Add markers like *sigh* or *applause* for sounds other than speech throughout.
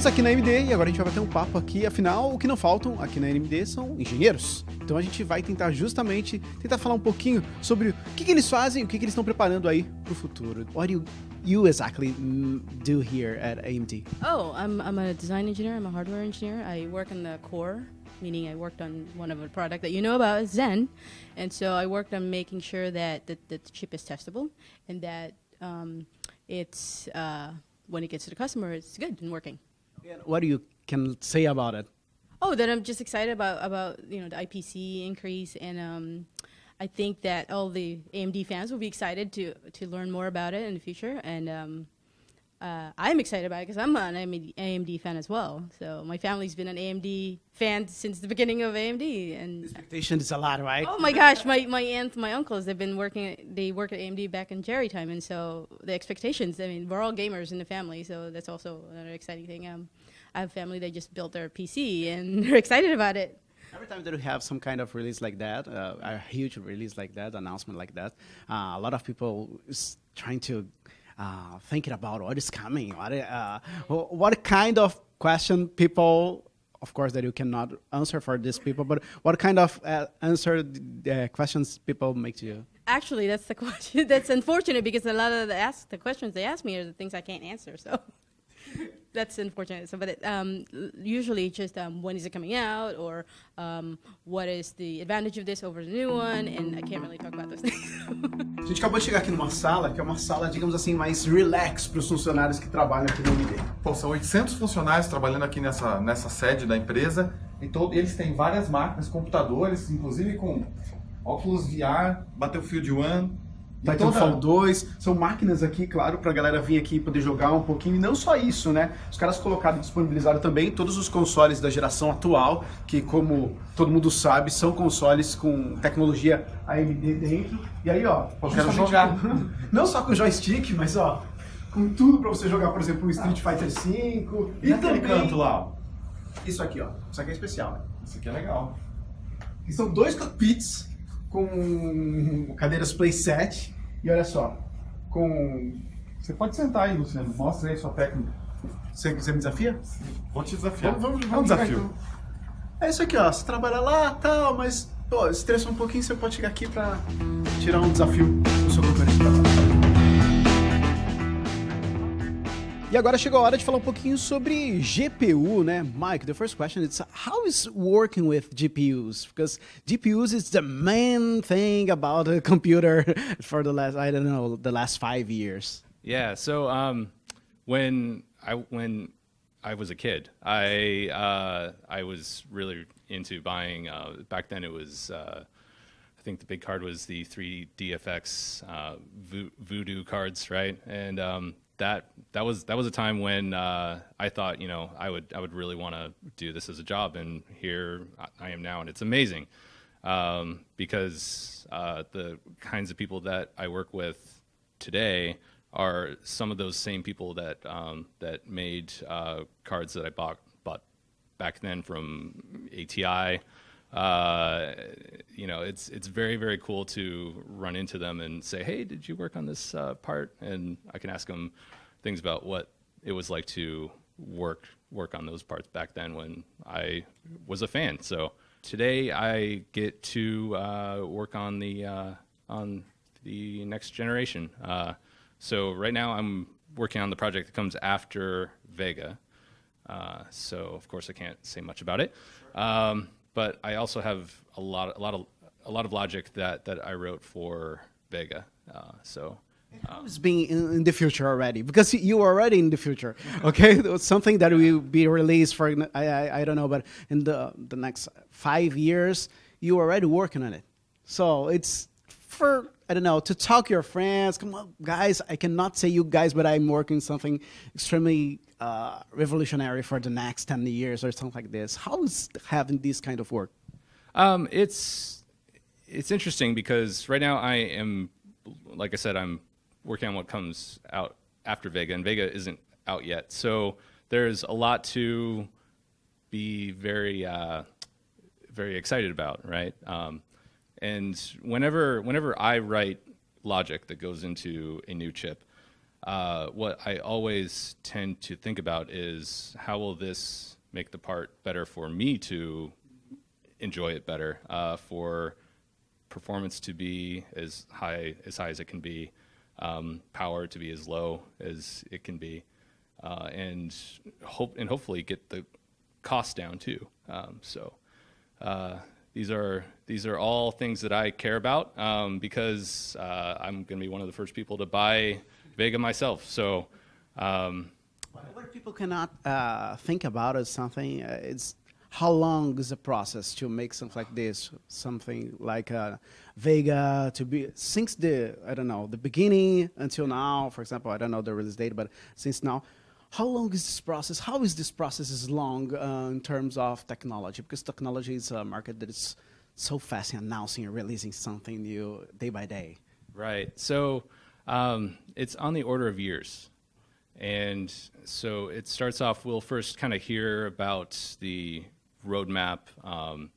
Estamos aqui na MD e agora a gente vai bater um papo aqui. Afinal, o que não faltam aqui na MD são engenheiros. Então a gente vai tentar justamente tentar falar um pouquinho sobre o que, que eles fazem, o que, que eles estão preparando aí para o futuro. What do you, you exactly mm, do here at AMD? Oh, I'm, I'm a design engineer. I'm a hardware engineer. I work in the core meaning I worked on one of the product that you know about, Zen. And so I worked on making sure that the, the chip is testable and that um, it's uh, when it gets to the customer, it's good and working. What do you can say about it? Oh, then I'm just excited about about you know the IPC increase, and um, I think that all the AMD fans will be excited to to learn more about it in the future, and um, uh, I'm excited about it because I'm an AMD fan as well. So my family's been an AMD fan since the beginning of AMD. And expectation is a lot, right? Oh my gosh, my, my aunt, my uncles, they've been working. At, they work at AMD back in Jerry time, and so the expectations. I mean, we're all gamers in the family, so that's also another exciting thing. Um, I have family that just built their PC and *laughs* they're excited about it. Every time that we have some kind of release like that, uh, a huge release like that, announcement like that, uh, a lot of people trying to uh, thinking about what is coming, what, uh, what kind of question people of course that you cannot answer for these people but what kind of uh, answer uh, questions people make to you actually that's the *laughs* question that's unfortunate because a lot of the ask the questions they ask me are the things i can't answer so *laughs* that's unfortunate. So, but it, um, usually just um, when is it coming out or um, what is the advantage of this over the new one, and I can't really talk about those things. *laughs* A gente acabou de chegar aqui numa sala que é uma sala, digamos assim, mais relax para os funcionários que trabalham aqui no MD. Pô, são 800 funcionários trabalhando aqui nessa, nessa sede da empresa e todo, eles têm várias máquinas, computadores, inclusive com óculos VR, Battlefield One, Titanfall toda... 2, são máquinas aqui, claro, pra galera vir aqui e poder jogar um pouquinho. E não só isso, né? Os caras colocaram e disponibilizaram também todos os consoles da geração atual, que como todo mundo sabe, são consoles com tecnologia AMD dentro. E aí, ó, eu quero jogar. Com... *laughs* não só com joystick, mas ó, com tudo pra você jogar, por exemplo, Street ah, Fighter V. E também... canto lá, ó. Isso aqui, ó. Isso aqui é especial, né? Isso aqui é legal. E são dois cockpits com cadeiras playset e olha só, com... Você pode sentar aí, Luciano, mostra aí sua técnica. Você, você me desafia? Vou te desafiar. Vamos, vamos, vamos é um desafio. Então. É isso aqui, ó. Você trabalha lá, tal, mas pô, estressa um pouquinho, você pode chegar aqui para tirar um desafio do seu companheiro de trabalho. E agora chegou a hora de falar um pouquinho sobre GPU, né? Mike, the first question is how is working with GPUs? Because GPUs is the main thing about a computer *laughs* for the last, I don't know, the last five years. Yeah, so um, when I when I was a kid, I uh, I was really into buying. Uh, back then, it was uh, I think the big card was the 3DFX uh, vo voodoo cards, right? And um, that that was that was a time when uh, I thought you know I would I would really want to do this as a job, and here I am now, and it's amazing um, because uh, the kinds of people that I work with today are some of those same people that um, that made uh, cards that I bought bought back then from ATI. Uh, you know, it's it's very very cool to run into them and say, hey, did you work on this uh, part? And I can ask them things about what it was like to work work on those parts back then when I was a fan. So today I get to uh, work on the uh, on the next generation. Uh, so right now I'm working on the project that comes after Vega. so of course I can't say much about it. Um, but I also have a lot, a lot of, a lot of logic that that I wrote for Vega. Uh, so. Um, it's being in, in, the future already because you are already in the future. *laughs* Okay, something that will be released for I, I, I don't know, but in the the next five years, you are already working on it. So it's for I don't know, to talk to your friends. Come on, guys, I cannot say you guys, but I'm working something extremely uh, revolutionary for the next 10 years or something like this. How is having this kind of work? Um, it's, it's interesting because right now I am, like I said, I'm working on what comes out after Vega, and Vega isn't out yet. So there's a lot to be very, uh, very excited about, right? Um, and whenever whenever I write logic that goes into a new chip, uh, what I always tend to think about is how will this make the part better for me to enjoy it better, uh, for performance to be as high as high as it can be, um, power to be as low as it can be, uh, and hope and hopefully get the cost down too. Um, so uh, these are these are all things that I care about um, because uh, I'm going to be one of the first people to buy Vega myself. So. Um, what people cannot uh, think about is something. Uh, it's how long is the process to make something like this, something like uh, Vega to be since the I don't know the beginning until now. For example, I don't know the release date, but since now, how long is this process? How is this process is long uh, in terms of technology? Because technology is a market that is so fast in announcing and releasing something new day by day. Right. So um, it's on the order of years. And so it starts off, we'll first kind of hear about the roadmap. Um,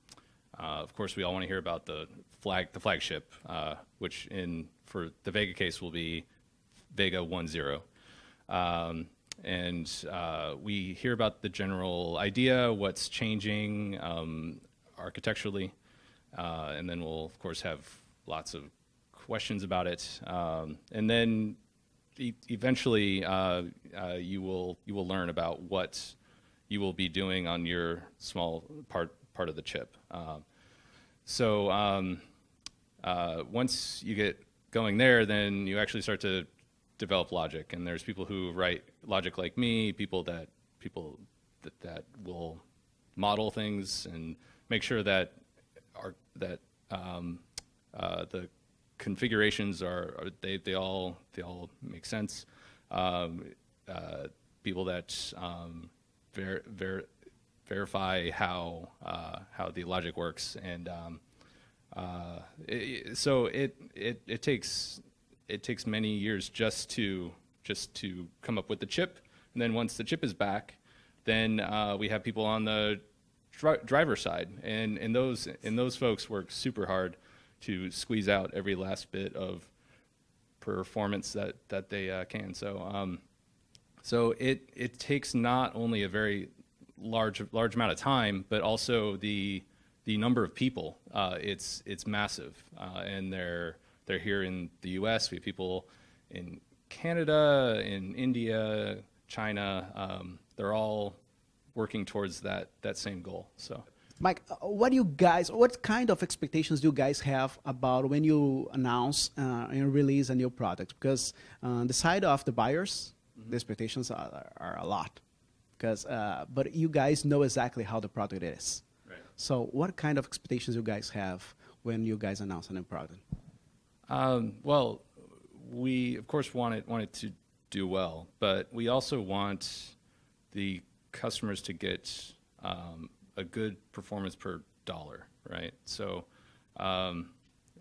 uh, of course, we all want to hear about the flag, the flagship, uh, which in for the Vega case will be Vega 1.0. Um, and uh, we hear about the general idea, what's changing um, architecturally, uh, and then we'll of course have lots of questions about it, um, and then e eventually uh, uh you will you will learn about what you will be doing on your small part part of the chip. Uh, so um, uh, once you get going there, then you actually start to develop logic, and there's people who write logic like me, people that people that, that will model things and make sure that are that um, uh, the configurations are, are, they they all they all make sense. Um, uh, people that um, ver ver verify how uh, how the logic works and um, uh, it, so it it it takes it takes many years just to just to come up with the chip. And then once the chip is back, then uh, we have people on the dri- driver side, and and those and those folks work super hard to squeeze out every last bit of performance that that they uh, can. So um, so it it takes not only a very large large amount of time, but also the the number of people. Uh, it's it's massive, uh, and they're they're here in the U.S. We have people in Canada, in India, China. Um, they're all working towards that that same goal. So. Mike, uh, what do you guys, what kind of expectations do you guys have about when you announce uh, and release a new product? Because uh, the side of the buyers, mm-hmm. the expectations are, are a lot. Because, uh, but you guys know exactly how the product is. Right. So, what kind of expectations you guys have when you guys announce a new product? Um, well, we of course want it want it to do well, but we also want the customers to get um, a good performance per dollar, right? So, um,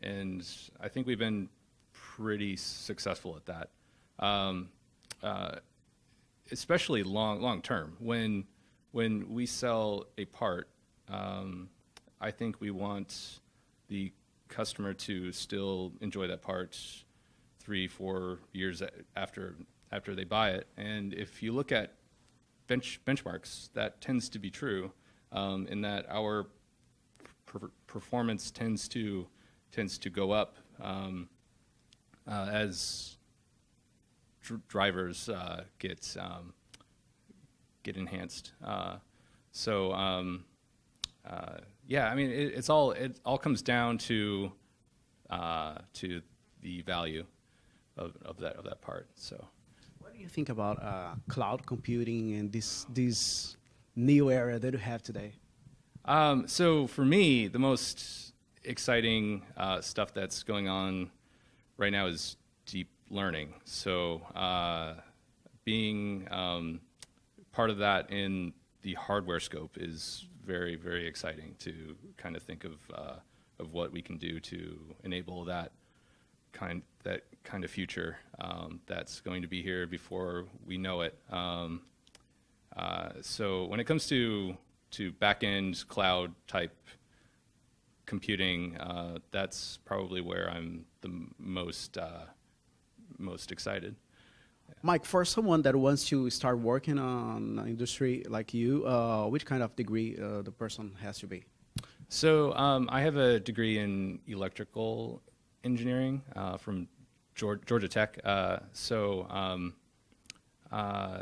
and I think we've been pretty successful at that, um, uh, especially long long term. When when we sell a part, um, I think we want the customer to still enjoy that part three, four years after after they buy it. And if you look at bench benchmarks, that tends to be true, um, in that our per- performance tends to tends to go up um, uh, as dr- drivers uh, get um, get enhanced. Uh, so um, uh, yeah, I mean, it, it's all it all comes down to uh, to the value of, of that of that part. So, what do you think about uh, cloud computing and this this new era that we have today? Um, so, for me, the most exciting uh, stuff that's going on right now is deep learning. So, uh, being um, part of that in the hardware scope is very, very exciting to kind of think of uh, of what we can do to enable that kind that kind of future um, that's going to be here before we know it. Um, uh, so when it comes to to backend cloud type computing, uh, that's probably where I'm the most uh, most excited. Mike, for someone that wants to start working on industry like you, uh, which kind of degree uh, the person has to be? So um, I have a degree in electrical engineering uh, from Georgia Tech. Uh, so um, uh,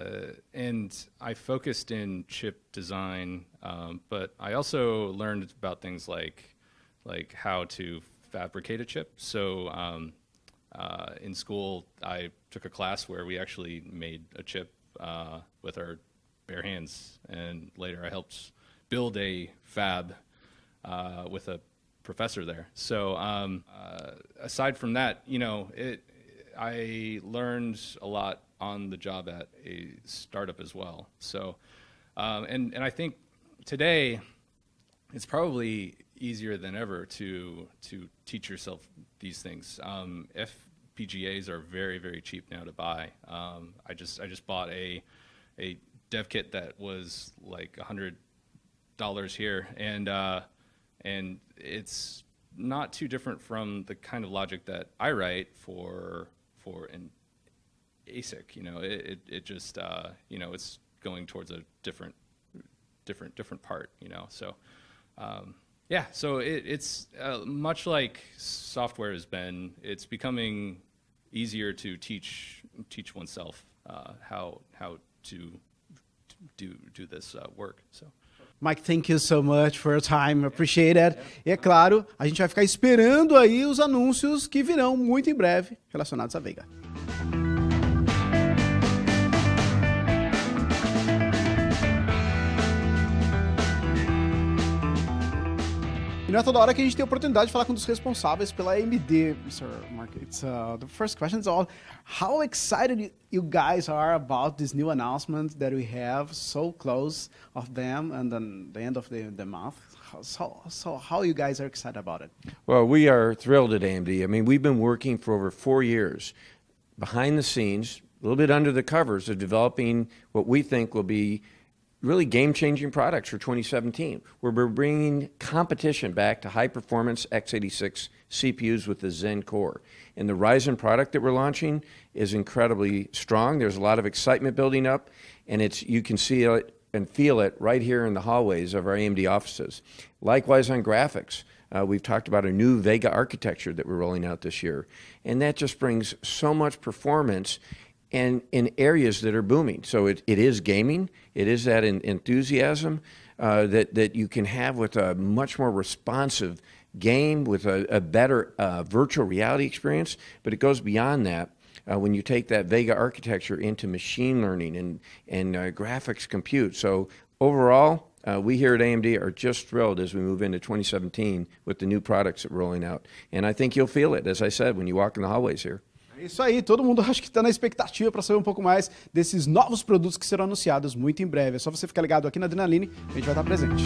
and I focused in chip design, um, but I also learned about things like like how to fabricate a chip. So um, uh, in school, I took a class where we actually made a chip uh, with our bare hands, and later I helped build a fab uh, with a professor there. So um, uh, aside from that, you know, it I learned a lot on the job at a startup as well. So, um, and and I think today it's probably easier than ever to to teach yourself these things. Um, FPGAs are very very cheap now to buy. Um, I just I just bought a a dev kit that was like hundred dollars here, and uh, and it's not too different from the kind of logic that I write for for an ASIC. You know, it it, it just uh, you know it's going towards a different different different part. You know, so. Um, yeah, so it, it's uh, much like software has been. It's becoming easier to teach teach oneself uh, how how to do do this uh, work. So. Mike, thank you so much for your time. Appreciate it. E é claro, a gente vai ficar esperando aí os anúncios que virão muito em breve relacionados à Veiga. E não é toda hora que a gente tem a oportunidade de falar com um os responsáveis pela AMD, Mr. Mark. It's, uh, the first question is all, how excited you guys are about this new announcement that we have so close of them and then the end of the, the month? So, so how you guys are excited about it? Well, we are thrilled at AMD. I mean, we've been working for over four years behind the scenes, a little bit under the covers of developing what we think will be really game changing products for 2017, where we're bringing competition back to high performance x86 CPUs with the Zen core. And the Ryzen product that we're launching is incredibly strong. There's a lot of excitement building up, and it's, you can see it and feel it right here in the hallways of our AMD offices. Likewise, on graphics, uh, we've talked about a new Vega architecture that we're rolling out this year. And that just brings so much performance and in areas that are booming. So it, it is gaming, it is that in, enthusiasm uh, that, that you can have with a much more responsive game, with a, a better uh, virtual reality experience. But it goes beyond that. Uh, when you take that Vega architecture into machine learning and, and uh, graphics compute. So, overall, uh, we here at AMD are just thrilled as we move into 2017 with the new products that are rolling out. And I think you'll feel it, as I said, when you walk in the hallways here. É isso aí, todo mundo *laughs* acho que está na expectativa para saber um pouco mais desses novos produtos que serão anunciados muito em breve. É só você ficar ligado aqui na Adrenaline, a gente vai estar presente.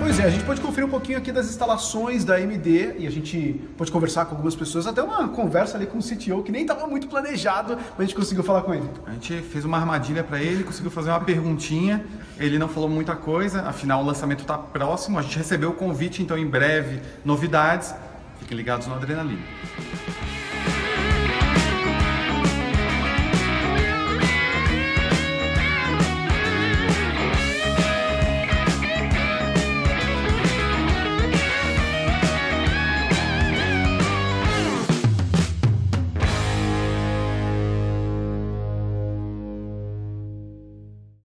Pois é, a gente pode conferir um pouquinho aqui das instalações da AMD e a gente pode conversar com algumas pessoas, até uma conversa ali com o CTO que nem estava muito planejado, mas a gente conseguiu falar com ele. A gente fez uma armadilha para ele, conseguiu fazer uma perguntinha ele não falou muita coisa, afinal o lançamento está próximo. A gente recebeu o convite, então em breve novidades. Fiquem ligados no Adrenalina.